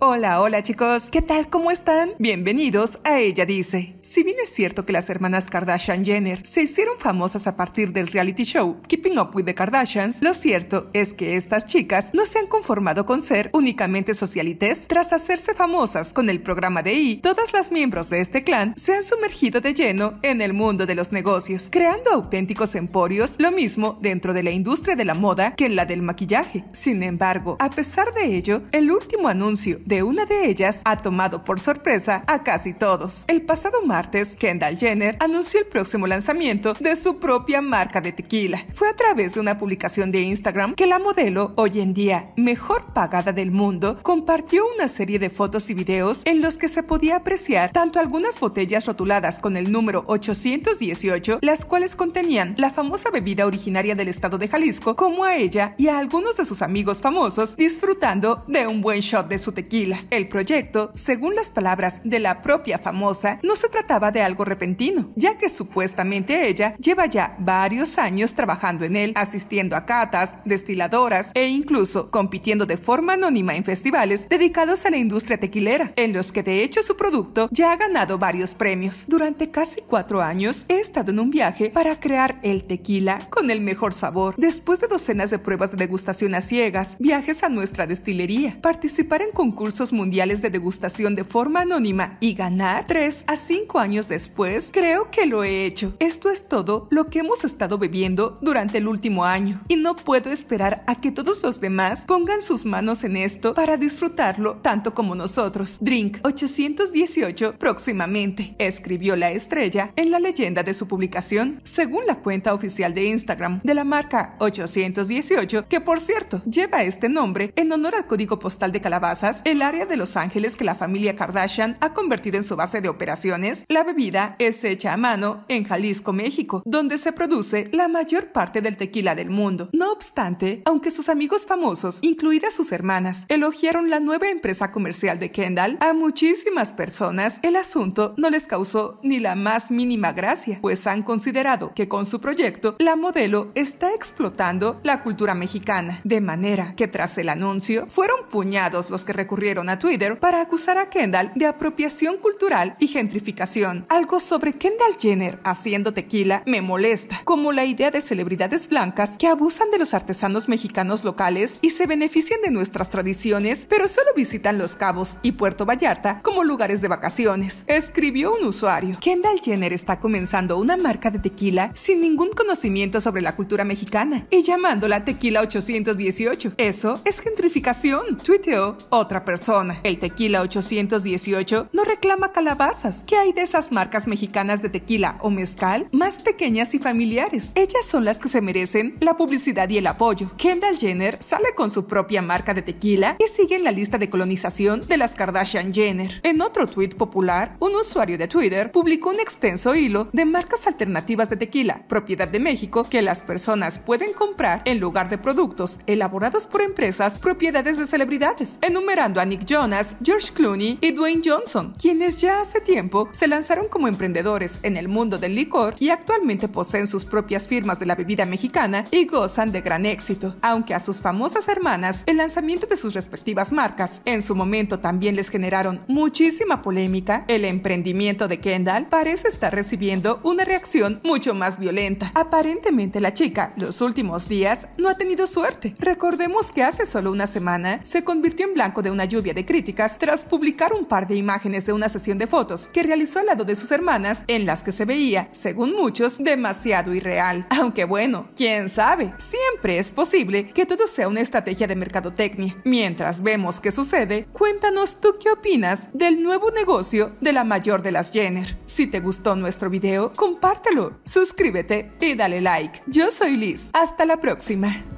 Hola, hola chicos, ¿qué tal? ¿Cómo están? Bienvenidos a Ella Dice. Si bien es cierto que las hermanas Kardashian Jenner se hicieron famosas a partir del reality show Keeping Up with the Kardashians, lo cierto es que estas chicas no se han conformado con ser únicamente socialites. Tras hacerse famosas con el programa de E, todas las miembros de este clan se han sumergido de lleno en el mundo de los negocios, creando auténticos emporios, lo mismo dentro de la industria de la moda que en la del maquillaje. Sin embargo, a pesar de ello, el último anuncio de una de ellas ha tomado por sorpresa a casi todos. El pasado martes, Kendall Jenner anunció el próximo lanzamiento de su propia marca de tequila. Fue a través de una publicación de Instagram que la modelo, hoy en día mejor pagada del mundo, compartió una serie de fotos y videos en los que se podía apreciar tanto algunas botellas rotuladas con el número 818, las cuales contenían la famosa bebida originaria del estado de Jalisco, como a ella y a algunos de sus amigos famosos disfrutando de un buen shot de su tequila. El proyecto, según las palabras de la propia famosa, no se trataba de algo repentino, ya que supuestamente ella lleva ya varios años trabajando en él, asistiendo a catas, destiladoras e incluso compitiendo de forma anónima en festivales dedicados a la industria tequilera, en los que de hecho su producto ya ha ganado varios premios. Durante casi cuatro años he estado en un viaje para crear el tequila con el mejor sabor. Después de docenas de pruebas de degustación a ciegas, viajes a nuestra destilería, participar en concursos mundiales de degustación de forma anónima y ganar 3 a 5 años después, creo que lo he hecho. Esto es todo lo que hemos estado bebiendo durante el último año y no puedo esperar a que todos los demás pongan sus manos en esto para disfrutarlo tanto como nosotros. Drink 818 próximamente, escribió la estrella en la leyenda de su publicación, según la cuenta oficial de Instagram de la marca 818, que por cierto lleva este nombre en honor al código postal de calabazas, el área de Los Ángeles que la familia Kardashian ha convertido en su base de operaciones, la bebida es hecha a mano en Jalisco, México, donde se produce la mayor parte del tequila del mundo. No obstante, aunque sus amigos famosos, incluidas sus hermanas, elogiaron la nueva empresa comercial de Kendall, a muchísimas personas el asunto no les causó ni la más mínima gracia, pues han considerado que con su proyecto la modelo está explotando la cultura mexicana, de manera que tras el anuncio fueron puñados los que recurrieron a Twitter para acusar a Kendall de apropiación cultural y gentrificación. Algo sobre Kendall Jenner haciendo tequila me molesta, como la idea de celebridades blancas que abusan de los artesanos mexicanos locales y se benefician de nuestras tradiciones, pero solo visitan Los Cabos y Puerto Vallarta como lugares de vacaciones, escribió un usuario. Kendall Jenner está comenzando una marca de tequila sin ningún conocimiento sobre la cultura mexicana y llamándola Tequila 818. Eso es gentrificación, tuiteó otra persona. El tequila 818 no reclama calabazas. ¿Qué hay de esas marcas mexicanas de tequila o mezcal más pequeñas y familiares? Ellas son las que se merecen la publicidad y el apoyo. Kendall Jenner sale con su propia marca de tequila y sigue en la lista de colonización de las Kardashian Jenner. En otro tuit popular, un usuario de Twitter publicó un extenso hilo de marcas alternativas de tequila, propiedad de México, que las personas pueden comprar en lugar de productos elaborados por empresas propiedades de celebridades, enumerando a Nick Jonas, George Clooney y Dwayne Johnson, quienes ya hace tiempo se lanzaron como emprendedores en el mundo del licor y actualmente poseen sus propias firmas de la bebida mexicana y gozan de gran éxito, aunque a sus famosas hermanas el lanzamiento de sus respectivas marcas en su momento también les generaron muchísima polémica, el emprendimiento de Kendall parece estar recibiendo una reacción mucho más violenta. Aparentemente la chica los últimos días no ha tenido suerte. Recordemos que hace solo una semana se convirtió en blanco de una lluvia de críticas tras publicar un par de imágenes de una sesión de fotos que realizó al lado de sus hermanas en las que se veía, según muchos, demasiado irreal. Aunque bueno, quién sabe, siempre es posible que todo sea una estrategia de mercadotecnia. Mientras vemos qué sucede, cuéntanos tú qué opinas del nuevo negocio de la mayor de las Jenner. Si te gustó nuestro video, compártelo, suscríbete y dale like. Yo soy Liz. Hasta la próxima.